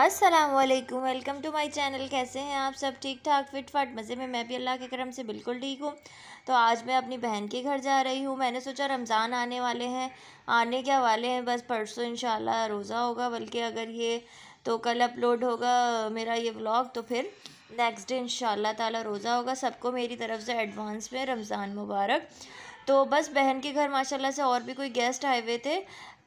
अस्सलाम वालेकुम welcome to my channel कैसे हैं आप सब ठीक ठाक फिट फाट मज़े में मैं भी अल्लाह के करम से बिल्कुल ठीक हूँ तो आज मैं अपनी बहन के घर जा रही हूँ मैंने सोचा रमज़ान आने वाले हैं आने क्या वाले हैं बस परसों इंशाल्लाह रोज़ा होगा बल्कि अगर ये तो कल अपलोड होगा मेरा ये व्लॉग तो फिर नेक्स्ट डे इन ताला रोज़ा होगा सबको मेरी तरफ़ से एडवांस में रमज़ान मुबारक तो बस बहन के घर माशाल्लाह से और भी कोई गेस्ट आए हुए थे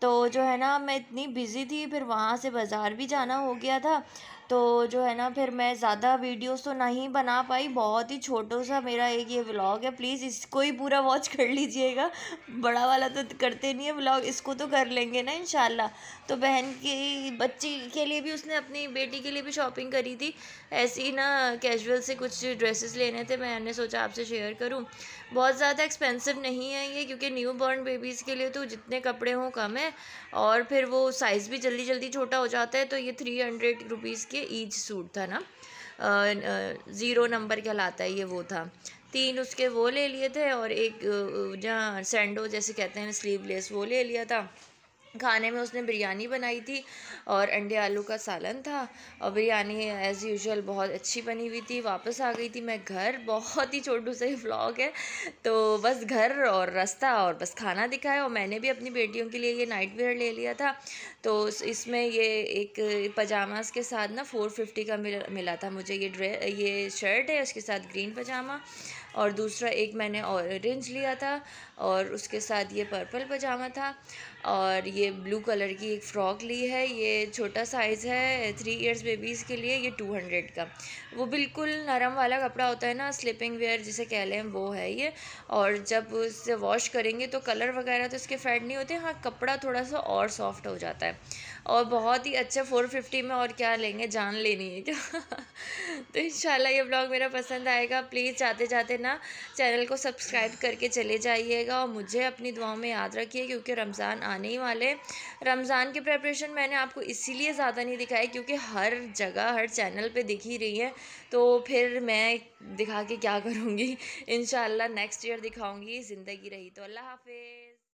तो जो है ना मैं इतनी बिज़ी थी फिर वहाँ से बाज़ार भी जाना हो गया था तो जो है ना फिर मैं ज़्यादा वीडियोस तो नहीं बना पाई बहुत ही छोटो सा मेरा एक ये व्लॉग है प्लीज़ इसको ही पूरा वॉच कर लीजिएगा बड़ा वाला तो करते नहीं है व्लॉग इसको तो कर लेंगे ना इन तो बहन की बच्ची के लिए भी उसने अपनी बेटी के लिए भी शॉपिंग करी थी ऐसे ही ना कैजुअल से कुछ ड्रेसेस लेने थे मैंने सोचा आपसे शेयर करूँ बहुत ज़्यादा एक्सपेंसिव नहीं है ये क्योंकि न्यू बॉर्न बेबीज़ के लिए तो जितने कपड़े हों कम है और फिर वो साइज़ भी जल्दी जल्दी छोटा हो जाता है तो ये थ्री हंड्रेड रुपीज़ के ईच सूट था ना ज़ीरो नंबर कहलाता है ये वो था तीन उसके वो ले लिए थे और एक जहाँ सैंडो जैसे कहते हैं स्लीवलेस वो ले लिया था खाने में उसने बिरयानी बनाई थी और अंडे आलू का सालन था और बिरयानी एज़ यूजुअल बहुत अच्छी बनी हुई थी वापस आ गई थी मैं घर बहुत ही छोटू सा ही व्लॉग है तो बस घर और रास्ता और बस खाना दिखाया और मैंने भी अपनी बेटियों के लिए ये नाइट वेयर ले लिया था तो इसमें ये एक पजामास के साथ ना फ़ोर फिफ्टी का मिला था मुझे ये ड्रे ये शर्ट है उसके साथ ग्रीन पजामा और दूसरा एक मैंने ऑरेंज लिया था और उसके साथ ये पर्पल पजामा था और ये ये ब्लू कलर की एक फ़्रॉक ली है ये छोटा साइज़ है थ्री इयर्स बेबीज़ के लिए ये टू हंड्रेड का वो बिल्कुल नरम वाला कपड़ा होता है ना स्लिपिंग वेयर जिसे कह लें वो है ये और जब उससे वॉश करेंगे तो कलर वगैरह तो इसके फेड नहीं होते हाँ कपड़ा थोड़ा सा और सॉफ्ट हो जाता है और बहुत ही अच्छा फ़ोर फिफ्टी में और क्या लेंगे जान लेनी है क्या तो इन ये ब्लॉग मेरा पसंद आएगा प्लीज़ जाते जाते ना चैनल को सब्सक्राइब करके चले जाइएगा और मुझे अपनी दुआओं में याद रखिए क्योंकि रमज़ान आने ही वाले रमज़ान की प्रेपरेशन मैंने आपको इसीलिए ज़्यादा नहीं दिखाई क्योंकि हर जगह हर चैनल पर दिख ही रही है तो फिर मैं दिखा के क्या करूँगी इन नेक्स्ट ईयर दिखाऊँगी ज़िंदगी रही तो अल्लाह हाफिज़